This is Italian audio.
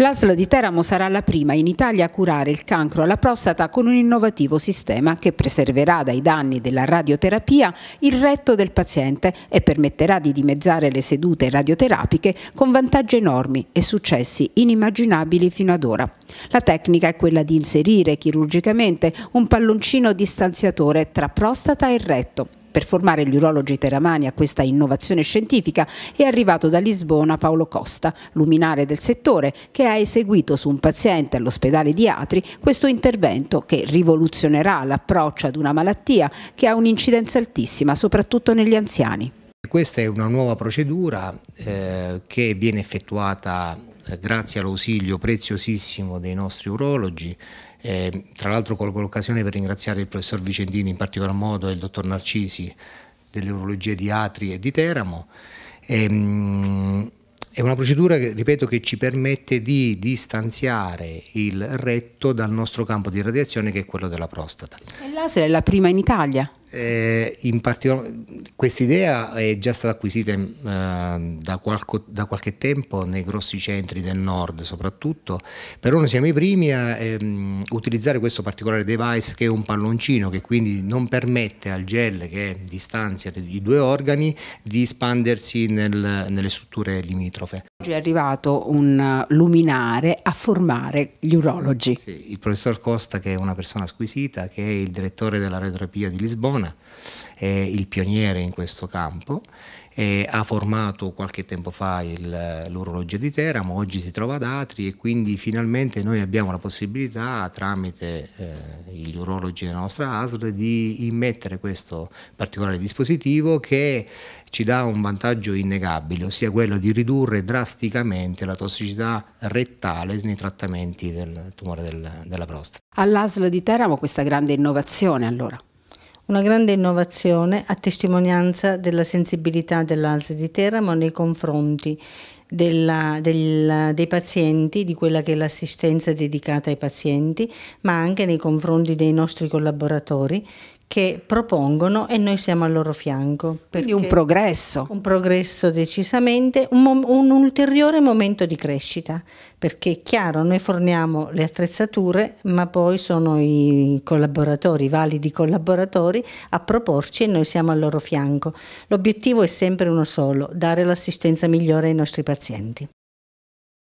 L'ASL di Teramo sarà la prima in Italia a curare il cancro alla prostata con un innovativo sistema che preserverà dai danni della radioterapia il retto del paziente e permetterà di dimezzare le sedute radioterapiche con vantaggi enormi e successi inimmaginabili fino ad ora. La tecnica è quella di inserire chirurgicamente un palloncino distanziatore tra prostata e retto per formare gli urologi teramani a questa innovazione scientifica è arrivato da Lisbona Paolo Costa, luminare del settore, che ha eseguito su un paziente all'ospedale di Atri questo intervento che rivoluzionerà l'approccio ad una malattia che ha un'incidenza altissima, soprattutto negli anziani. Questa è una nuova procedura eh, che viene effettuata eh, grazie all'ausilio preziosissimo dei nostri urologi. Eh, tra l'altro colgo l'occasione per ringraziare il professor Vicentini in particolar modo e il dottor Narcisi dell'urologia di Atri e di Teramo. Ehm, è una procedura che, ripeto, che ci permette di distanziare il retto dal nostro campo di radiazione che è quello della prostata. Il laser è la prima in Italia? Eh, in particolare, questa idea è già stata acquisita eh, da, qualco, da, qualche tempo nei grossi centri del nord soprattutto, però noi siamo i primi a ehm, utilizzare questo particolare device che è un palloncino che quindi non permette al gel che distanzia i due organi di espandersi nel, nelle strutture limitrofe. Oggi è arrivato un luminare a formare gli urologi. Sì, il professor Costa che è una persona squisita, che è il direttore della radioterapia di Lisbona, Barcellona, è il pioniere in questo campo. ha formato qualche tempo fa l'orologio di Teramo, oggi si trova ad Atri e quindi finalmente noi abbiamo la possibilità tramite eh, gli urologi della nostra ASL di immettere questo particolare dispositivo che ci dà un vantaggio innegabile, ossia quello di ridurre drasticamente la tossicità rettale nei trattamenti del tumore del, della prostata. All'ASL di Teramo questa grande innovazione allora? Una grande innovazione a testimonianza della sensibilità dell'ASL di Teramo nei confronti della, del, dei pazienti, di quella che è l'assistenza dedicata ai pazienti, ma anche nei confronti dei nostri collaboratori che propongono e noi siamo al loro fianco. Quindi un progresso. Un progresso decisamente, un, un, ulteriore momento di crescita, perché è chiaro, noi forniamo le attrezzature, ma poi sono i collaboratori, i validi collaboratori, a proporci e noi siamo al loro fianco. L'obiettivo è sempre uno solo, dare l'assistenza migliore ai nostri pazienti.